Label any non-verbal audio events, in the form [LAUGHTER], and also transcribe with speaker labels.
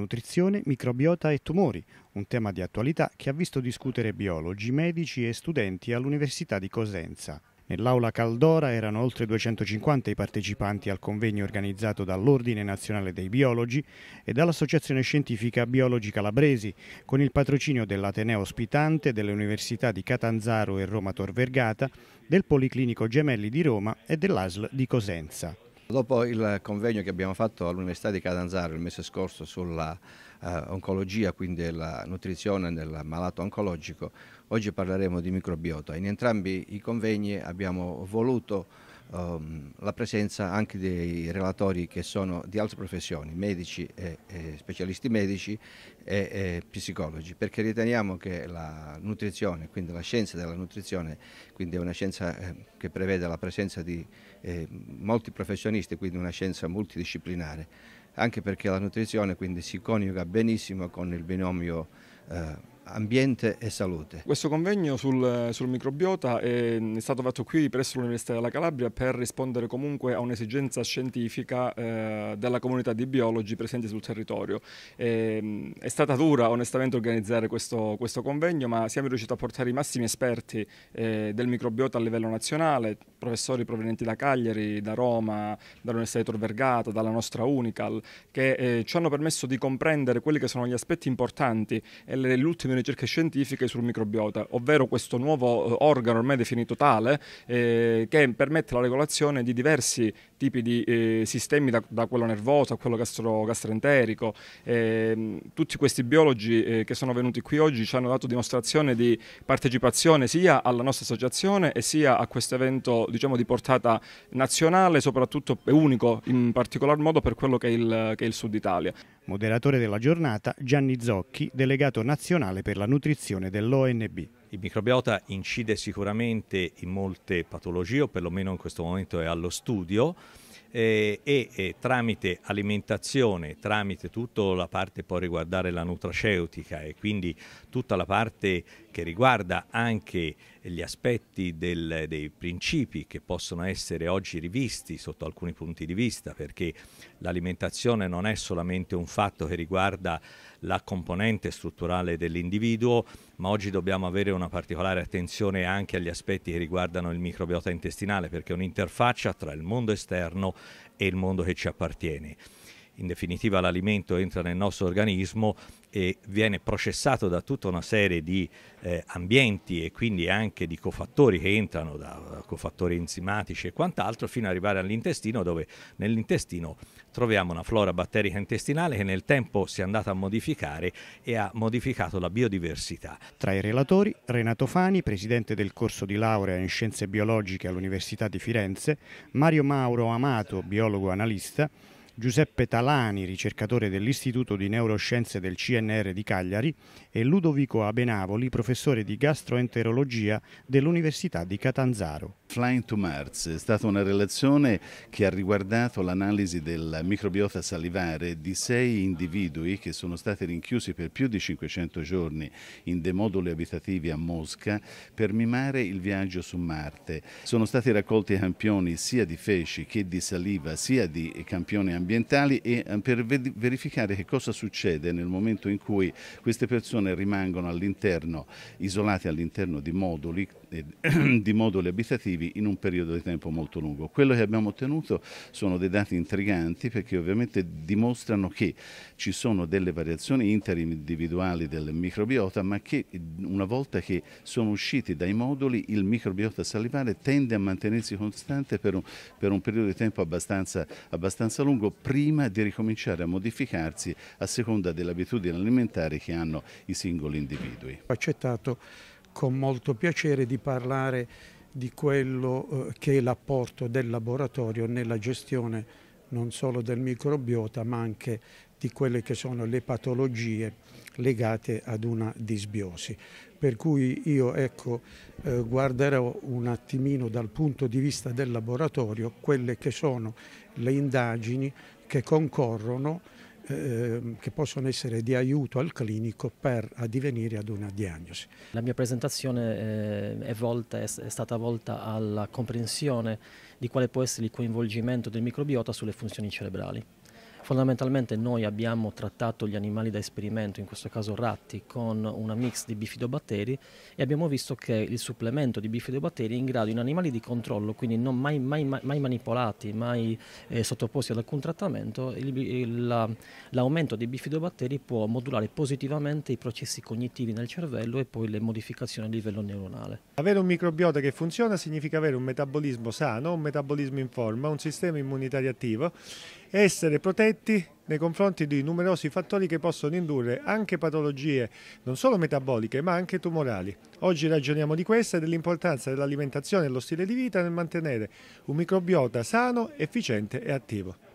Speaker 1: nutrizione, microbiota e tumori, un tema di attualità che ha visto discutere biologi, medici e studenti all'Università di Cosenza. Nell'aula Caldora erano oltre 250 i partecipanti al convegno organizzato dall'Ordine Nazionale dei Biologi e dall'Associazione Scientifica Biologi Calabresi, con il patrocinio dell'Ateneo Ospitante, delle Università di Catanzaro e Roma Tor Vergata, del Policlinico Gemelli di Roma e dell'ASL di Cosenza.
Speaker 2: Dopo il convegno che abbiamo fatto all'Università di Catanzaro il mese scorso sull'oncologia, eh, quindi la nutrizione nel malato oncologico, oggi parleremo di microbiota. In entrambi i convegni abbiamo voluto um, la presenza anche dei relatori che sono di altre professioni, medici e, e specialisti medici e, e, psicologi, perché riteniamo che la nutrizione, quindi la scienza della nutrizione, quindi è una scienza eh, che prevede la presenza di eh, molti professionisti, quindi una scienza multidisciplinare, anche perché la nutrizione quindi si coniuga benissimo con il binomio eh, ambiente e salute. Questo convegno sul, sul,
Speaker 3: microbiota mm, è stato fatto qui presso l'Università della Calabria per rispondere comunque a un'esigenza scientifica eh, della comunità di biologi presenti sul territorio. E, mm, è stata dura onestamente organizzare questo, questo, convegno ma siamo riusciti a portare i massimi esperti eh, del microbiota a livello nazionale, professori provenienti da Cagliari, da Roma, dall'Università di Tor Vergata, dalla nostra Unical, che eh, ci hanno permesso di comprendere quelli che sono gli aspetti importanti e le, le ultime ricerche scientifiche sul microbiota, ovvero questo nuovo eh, organo ormai definito tale eh, che permette la regolazione di diversi tipi di eh, sistemi, da, da, quello nervoso a quello gastro, gastroenterico. Ehm, tutti questi biologi eh, che sono venuti qui oggi ci hanno dato dimostrazione di partecipazione sia alla nostra associazione e sia a questo evento diciamo, di portata nazionale, soprattutto è unico in particolar modo per quello che è il, che è il Sud Italia.
Speaker 1: Moderatore della giornata Gianni Zocchi, delegato nazionale per la nutrizione
Speaker 4: dell'ONB. Il microbiota incide sicuramente in molte patologie, o perlomeno in questo momento è allo studio, eh, e, e tramite alimentazione, tramite tutta la parte può riguardare la nutraceutica e quindi tutta la parte che riguarda anche gli aspetti del, dei principi che possono essere oggi rivisti sotto alcuni punti di vista, perché l'alimentazione non è solamente un fatto che riguarda la componente strutturale dell'individuo, ma oggi dobbiamo avere una particolare attenzione anche agli aspetti che riguardano il microbiota intestinale, perché è un'interfaccia tra il mondo esterno e il mondo che ci appartiene in definitiva l'alimento entra nel nostro organismo e viene processato da tutta una serie di eh, ambienti e quindi anche di cofattori che entrano, da eh, cofattori enzimatici e quant'altro, fino ad arrivare all'intestino dove nell'intestino troviamo una flora batterica intestinale che nel tempo si è andata a modificare e ha modificato la biodiversità.
Speaker 1: Tra i relatori Renato Fani, presidente del corso di laurea in scienze biologiche all'Università di Firenze, Mario Mauro Amato, biologo analista, Giuseppe Talani, ricercatore dell'Istituto di Neuroscienze del CNR di Cagliari, e Ludovico Abenavoli, professore di gastroenterologia
Speaker 5: dell'Università di Catanzaro. Flying to Mars è stata una relazione che ha riguardato l'analisi della microbiota salivare di sei individui che sono stati rinchiusi per più di 500 giorni in dei moduli abitativi a Mosca per mimare il viaggio su Marte. Sono stati raccolti campioni sia di feci che di saliva, sia di campioni ambientali e eh, per verificare che cosa succede nel momento in cui queste persone rimangono all'interno, isolate all'interno di moduli, eh, [CLEARS THROAT] di moduli abitativi positivi in un periodo di tempo molto lungo. Quello che abbiamo ottenuto sono dei dati intriganti perché ovviamente dimostrano che ci sono delle variazioni interindividuali del microbiota, ma che una volta che sono usciti dai moduli il microbiota salivare tende a mantenersi costante per un, per un periodo di tempo abbastanza, abbastanza lungo prima di ricominciare a modificarsi a seconda delle abitudini alimentari che hanno i singoli individui.
Speaker 1: Ho accettato con molto piacere di parlare di quello eh, che è l'apporto del laboratorio nella gestione non solo del microbiota ma anche di quelle che sono le patologie legate ad una disbiosi. Per cui io ecco, eh, guarderò un attimino dal punto di vista del laboratorio quelle che sono le indagini che concorrono Ehm, che possono essere di aiuto al
Speaker 3: clinico per addivenire ad una diagnosi. La mia presentazione eh, è, volta, è stata volta alla comprensione di quale può essere il coinvolgimento del microbiota sulle funzioni cerebrali. Fondamentalmente noi abbiamo trattato gli animali da esperimento, in questo caso ratti, con una mix di bifidobatteri e abbiamo visto che il supplemento di bifidobatteri è in grado in animali di controllo, quindi non mai, mai, mai manipolati, mai eh, sottoposti ad alcun trattamento, l'aumento dei bifidobatteri può modulare positivamente i processi cognitivi nel cervello e poi le modificazioni a livello neuronale. Avere un microbiota
Speaker 1: che funziona significa avere un metabolismo sano, un metabolismo in forma, un sistema immunitario attivo essere protetti nei confronti di numerosi fattori che possono indurre anche patologie non solo metaboliche ma anche tumorali. Oggi ragioniamo di questo e dell'importanza dell'alimentazione e dello stile di vita nel mantenere un microbiota sano, efficiente e attivo.